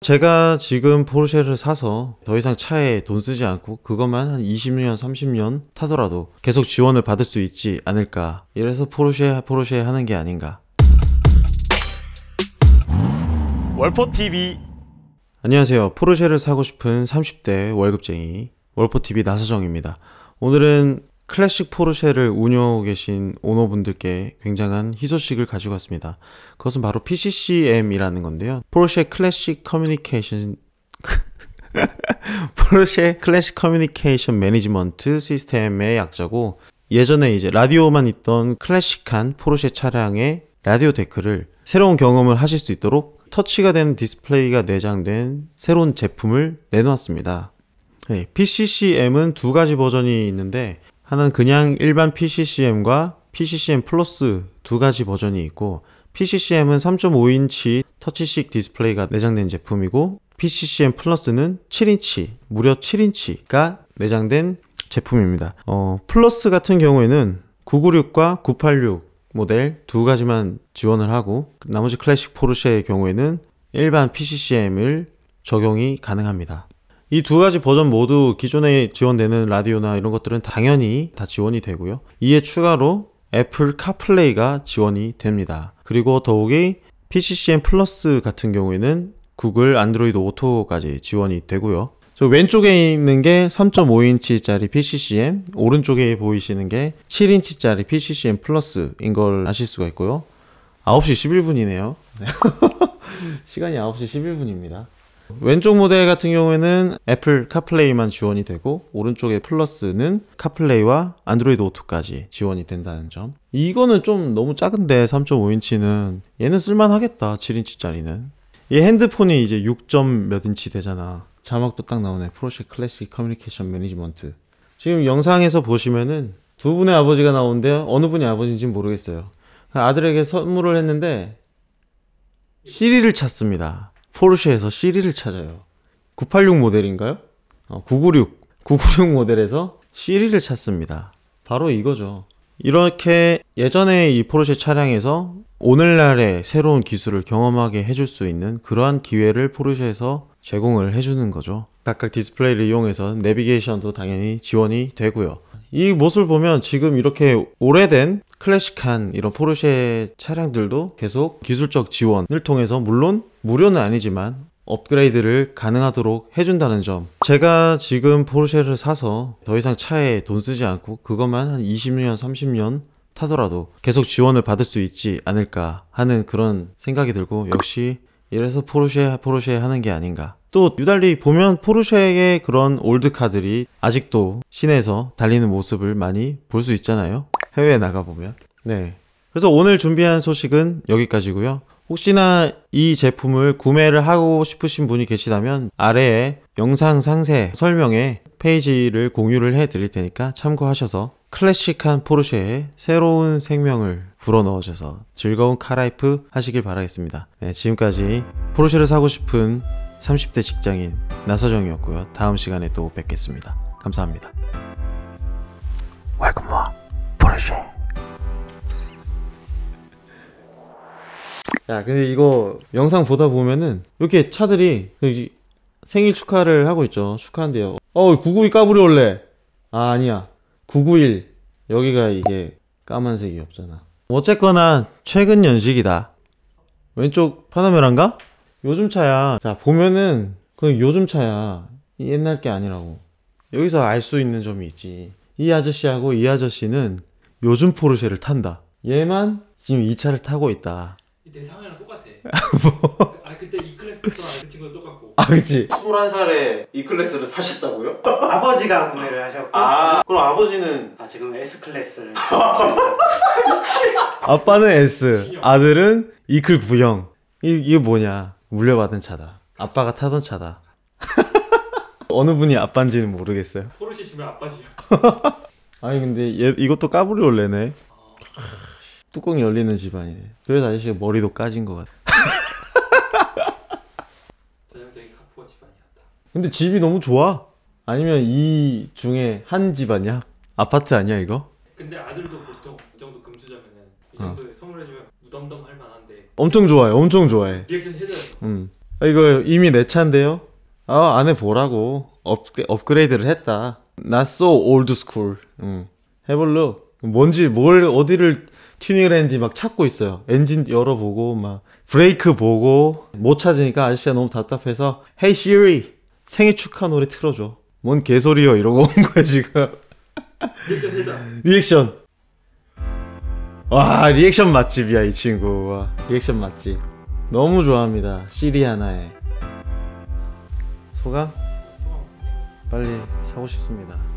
제가 지금 포르쉐를 사서 더 이상 차에 돈 쓰지 않고 그것만 한 20년, 30년 타더라도 계속 지원을 받을 수 있지 않을까. 이래서 포르쉐, 포르쉐 하는 게 아닌가. 월포TV 안녕하세요. 포르쉐를 사고 싶은 30대 월급쟁이 월포TV 나서정입니다. 오늘은 클래식 포르쉐를 운영하고 계신 오너분들께 굉장한 희소식을 가지고 왔습니다. 그것은 바로 PCCM이라는 건데요. 포르쉐 클래식 커뮤니케이션 포르쉐 클래식 커뮤니케이션 매니지먼트 시스템의 약자고 예전에 이제 라디오만 있던 클래식한 포르쉐 차량의 라디오 데크를 새로운 경험을 하실 수 있도록 터치가 된 디스플레이가 내장된 새로운 제품을 내놓았습니다. 네, PCCM은 두 가지 버전이 있는데 하나는 그냥 일반 PCCM과 PCCM 플러스 두 가지 버전이 있고 PCCM은 3.5인치 터치식 디스플레이가 내장된 제품이고 PCCM 플러스는 7인치, 무려 7인치가 내장된 제품입니다. 어, 플러스 같은 경우에는 996과 986 모델 두 가지만 지원을 하고 나머지 클래식 포르쉐의 경우에는 일반 PCCM을 적용이 가능합니다. 이두 가지 버전 모두 기존에 지원되는 라디오나 이런 것들은 당연히 다 지원이 되고요. 이에 추가로 애플 카플레이가 지원이 됩니다. 그리고 더욱이 PCCM 플러스 같은 경우에는 구글 안드로이드 오토까지 지원이 되고요. 저 왼쪽에 있는 게 3.5인치짜리 PCCM, 오른쪽에 보이시는 게 7인치짜리 PCCM 플러스인 걸 아실 수가 있고요. 9시 11분이네요. 시간이 9시 11분입니다. 왼쪽 모델 같은 경우에는 애플 카플레이만 지원이 되고 오른쪽에 플러스는 카플레이와 안드로이드 오토까지 지원이 된다는 점 이거는 좀 너무 작은데 3.5인치는 얘는 쓸만하겠다 7인치짜리는 이 핸드폰이 이제 6점 몇 인치 되잖아 자막도 딱 나오네 프로젝트 클래식 커뮤니케이션 매니지먼트 지금 영상에서 보시면은 두 분의 아버지가 나오는데 어느 분이 아버지인지 모르겠어요 아들에게 선물을 했는데 시리를 찾습니다 포르쉐에서 시리를 찾아요. 986 모델인가요? 어, 996, 996 모델에서 시리를 찾습니다. 바로 이거죠. 이렇게 예전에 이 포르쉐 차량에서 오늘날의 새로운 기술을 경험하게 해줄 수 있는 그러한 기회를 포르쉐에서 제공을 해주는 거죠. 각각 디스플레이를 이용해서 내비게이션도 당연히 지원이 되고요. 이 모습을 보면 지금 이렇게 오래된 클래식한 이런 포르쉐 차량들도 계속 기술적 지원을 통해서 물론 무료는 아니지만 업그레이드를 가능하도록 해준다는 점 제가 지금 포르쉐를 사서 더 이상 차에 돈 쓰지 않고 그것만 한 20년 30년 타더라도 계속 지원을 받을 수 있지 않을까 하는 그런 생각이 들고 역시 이래서 포르쉐 포르쉐 하는 게 아닌가. 또 유달리 보면 포르쉐의 그런 올드카들이 아직도 시내에서 달리는 모습을 많이 볼 수 있잖아요. 해외에 나가 보면. 네. 그래서 오늘 준비한 소식은 여기까지고요. 혹시나 이 제품을 구매를 하고 싶으신 분이 계시다면 아래에 영상 상세 설명에 페이지를 공유를 해 드릴 테니까 참고하셔서 클래식한 포르쉐에 새로운 생명을 불어넣으셔서 즐거운 카라이프 하시길 바라겠습니다. 네, 지금까지 포르쉐를 사고 싶은 30대 직장인 나서정이었고요. 다음 시간에 또 뵙겠습니다. 감사합니다. 왈금와 포르쉐 야 근데 이거 영상 보다 보면은 이렇게 차들이 그 생일 축하를 하고 있죠. 축하한대요. 어 구구이 까불이 원래아 아니야. 991 여기가 이게 까만색이 없잖아 어쨌거나 최근 연식이다 왼쪽 파나메라인가? 요즘 차야 자 보면은 그 요즘 차야 옛날 게 아니라고 여기서 알 수 있는 점이 있지 이 아저씨하고 이 아저씨는 요즘 포르쉐를 탄다 얘만 지금 이 차를 타고 있다 내 상황이랑 똑같아 뭐. 아 그때 E 클래스 탔던 그 친구랑 똑같고 아 그치 21살에 이 클래스를 사셨다고요? 아버지가 구매를 하셨고 아 그럼 아버지는 아 지금 S 클래스를 아빠는 S 아들은 이클 구형 이, 게 뭐냐 물려받은 차다 아빠가 타던 차다 어느 분이 아빠인지는 모르겠어요 포르쉐 주면 아빠지요 아니 근데 얘, 이것도 까불이 올래네 아. 뚜껑 열리는 집안이네 그래서 아저씨가 머리도 까진 것 같아 근데 집이 너무 좋아. 아니면 이 중에 한 집 아니야? 아파트 아니야 이거? 근데 아들도 보통 이 정도 금수저면은 이 어. 정도에 선물해주면 무덤덤할 만한데 엄청 좋아해. 엄청 좋아해. 리액션 해줘 음. 아, 이거 이미 내 차인데요. 아, 안에 보라고. 업, 업그레이드를 했다. 나 so old school. 음. 해볼로. 뭔지 뭘 어디를 튜닝을 했는지 막 찾고 있어요. 엔진 열어보고 막 브레이크 보고 못 찾으니까 아저씨가 너무 답답해서 Hey Siri 생일 축하 노래 틀어줘. 뭔 개소리여 이러고 온 거야 지금. 리액션 해자. 리액션. 와 리액션 맛집이야 이 친구. 와, 리액션 맛집. 너무 좋아합니다. 시리아나의 소감? 빨리 사고 싶습니다.